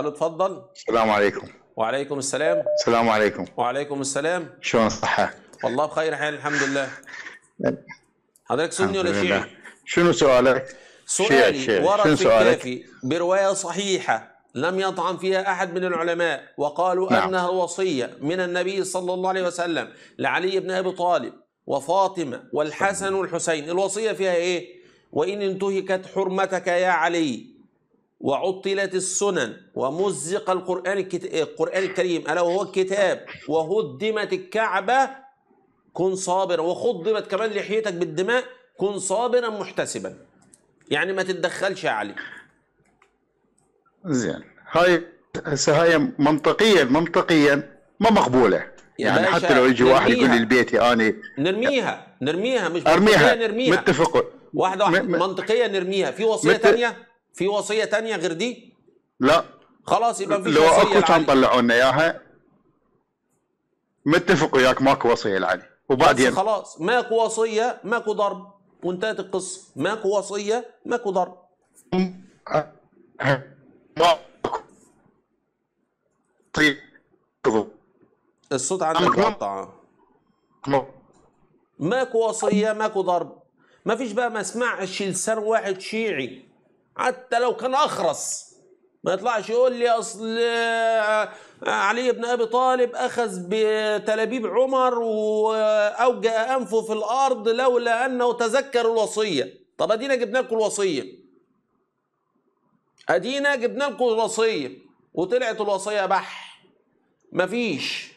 الو اتفضل السلام عليكم وعليكم السلام السلام عليكم وعليكم السلام شلون الصحة؟ والله بخير حال الحمد لله حضرتك سني ولا شيعي؟ شنو سؤالك؟ سؤالي ورد في الكافي برواية صحيحة لم يطعن فيها أحد من العلماء وقالوا نعم. أنها وصية من النبي صلى الله عليه وسلم لعلي بن أبي طالب وفاطمة والحسن والحسين الوصية فيها إيه؟ وإن انتهكت حرمتك يا علي وعطلت السنن ومزق القرآن إيه، القرآن الكريم ألا وهو الكتاب وهدمت الكعبة كن صابرا وخضبت كمان لحيتك بالدماء كن صابرا محتسبا يعني ما تتدخلش يا علي زين هاي هسه هاي منطقيا منطقيا ما مقبوله يعني حتى لو يجي واحد يقول لي البيت اني نرميها نرميها مش ارميها نرميها متفق واحده واحده منطقيه نرميها في وصيه ثانيه في وصيه تانية غير دي لا خلاص يبقى في لو وصيه لو اكو كان طلعوا لنا اياها متفق وياك ماكو وصيه لعلي وبعدين خلاص ماكو وصيه ماكو ضرب وانتهت القصه ماكو وصيه ماكو ضرب طيب الصوت عندك مقطع ماكو وصيه ماكو ضرب ما فيش بقى ما اسمعش لسان واحد شيعي حتى لو كان اخرس ما يطلعش يقول لي اصل آه، علي بن ابي طالب اخذ بتلابيب عمر واوجأ انفه في الارض لولا انه تذكر الوصيه طب ادينا جبنا لكم الوصيه ادينا جبنا لكم الوصيه وطلعت الوصيه بح مفيش